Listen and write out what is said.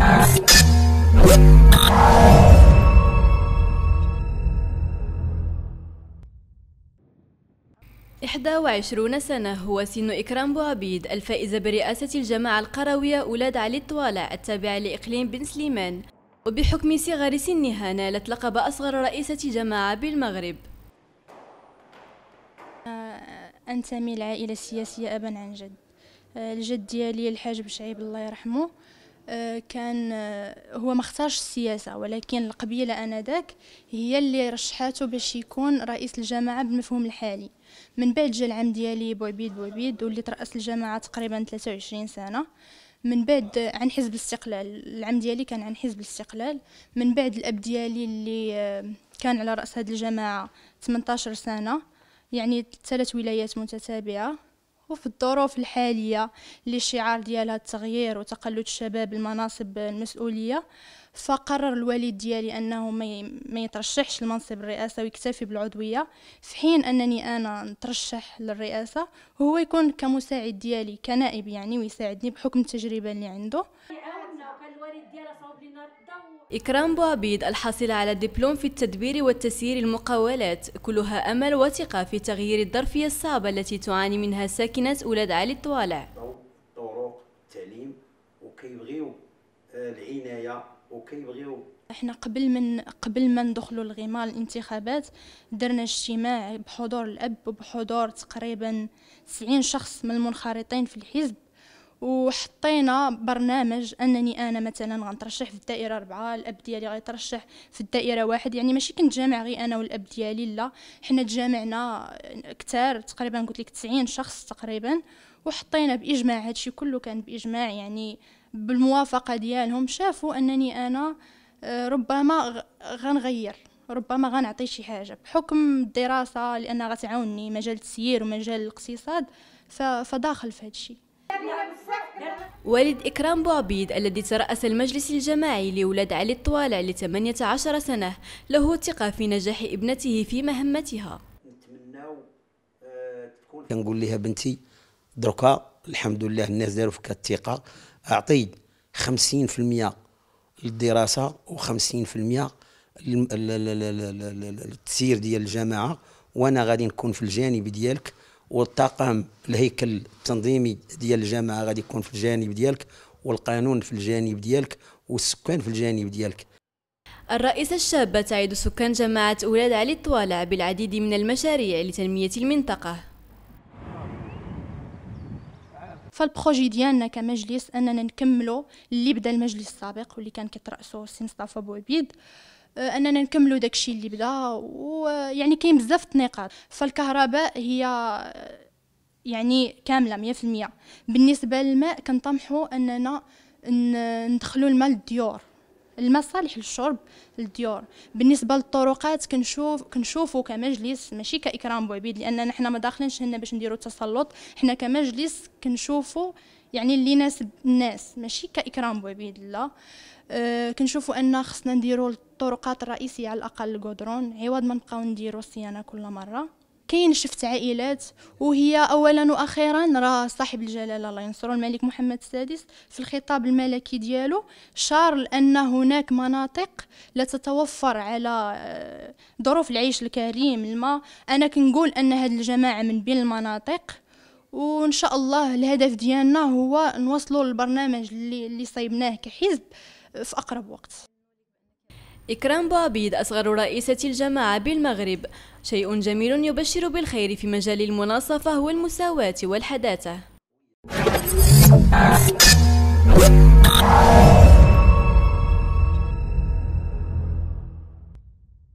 21 سنة هو سن إكرام بوعبيد الفائزة برئاسة الجماعة القروية أولاد علي الطوالع التابعة لإقليم بن سليمان وبحكم صغر سنها نالت لقب أصغر رئيسة جماعة بالمغرب آه، أنتمي لعائلة سياسية أبا عن جد آه، الجد ديالي الحاج بشعيب الله يرحمه آه، كان آه، هو ما اختارش السياسه ولكن القبيله انذاك هي اللي رشحاته باش يكون رئيس الجامعه بالمفهوم الحالي من بعد جا العام ديالي بوعبيد بوعبيد واللي ترأس الجامعه تقريبا 23 سنه من بعد عن حزب الاستقلال العام ديالي كان عن حزب الاستقلال من بعد الاب ديالي اللي آه، كان على راس هذه الجماعه 18 سنه يعني ثلاث ولايات متتابعه وفي الظروف الحالية اللي شعار ديالها التغيير وتقلد الشباب المناصب المسؤولية فقرر الوالد ديالي أنه ما يترشحش لمنصب الرئاسة ويكتفي بالعضوية في حين أنني أنا نترشح للرئاسة وهو يكون كمساعد ديالي كنائب يعني ويساعدني بحكم التجربة اللي عنده إكرام بوعبيد الحاصلة على الدبلوم في التدبير والتسيير المقاولات كلها أمل وثقة في تغيير الظرفية الصعبة التي تعاني منها ساكنة أولاد علي الطوالع طرق التعليم وكيبغيو آه، العناية وكيبغيو احنا قبل من قبل ما ندخلوا الغمار الانتخابات درنا اجتماع بحضور الاب وبحضور تقريبا 90 شخص من المنخرطين في الحزب وحطينا برنامج انني انا مثلا غنترشح في الدائره أربعة الاب ديالي غيترشح في الدائره واحد يعني ماشي كنت جامع غير انا والاب ديالي لا حنا تجامعنا كتار تقريبا قلت لك 90 شخص تقريبا وحطينا باجماع هادشي كله كان باجماع يعني بالموافقه ديالهم شافوا انني انا آه، ربما غنغير ربما غنعطي شي حاجه بحكم الدراسه لانها غتعاوني مجال التسيير ومجال الاقتصاد فداخل في هادشي والد إكرام بوعبيد الذي ترأس المجلس الجماعي لأولاد علي الطوالع ل 18 سنة له ثقة في نجاح ابنته في مهمتها آه، كنقول لها بنتي دركا الحمد لله الناس داروا فيك الثقة أعطي 50% للدراسة و50% للتسير ديال الجماعة وأنا غادي نكون في الجانب ديالك والطاقم الهيكل التنظيمي ديال الجامعه غادي يكون في الجانب ديالك والقانون في الجانب ديالك والسكان في الجانب ديالك الرئيسة الشابة تعيد سكان جامعة أولاد علي الطوالع بالعديد من المشاريع لتنمية المنطقة فالبروجي ديالنا كمجلس اننا نكملوا اللي بدا المجلس السابق واللي كان كيتراسو السي مصطفى بوعبيد آه، اننا نكملوا داكشي اللي بدا ويعني كاين بزاف النقاط فالكهرباء هي آه، يعني كامله 100% بالنسبه للماء كنطمحوا اننا ندخلوا الماء للديور المصالح للشرب للديور بالنسبه للطرقات كنشوف كنشوفوا كمجلس ماشي كاكرام بوعبيد لان حنا ما داخلينش هنا باش نديروا التسلط حنا كمجلس كنشوفوا يعني اللي يناسب الناس ماشي كاكرام بوعبيد لا أه كنشوفوا ان خصنا نديروا الطرقات الرئيسيه على الاقل الكودرون عوض ما نبقاو نديروا الصيانه كل مره كاين شفت عائلات وهي اولا واخيرا راه صاحب الجلاله الله ينصرو الملك محمد السادس في الخطاب الملكي ديالو شار لان هناك مناطق لا تتوفر على آه، ظروف العيش الكريم الماء انا كنقول ان هاد الجماعه من بين المناطق وان شاء الله الهدف ديالنا هو نوصلوا للبرنامج اللي اللي صايبناه كحزب في اقرب وقت إكرام بوعبيد أصغر رئيسة الجماعة بالمغرب شيء جميل يبشر بالخير في مجال المناصفة والمساواة والحداثة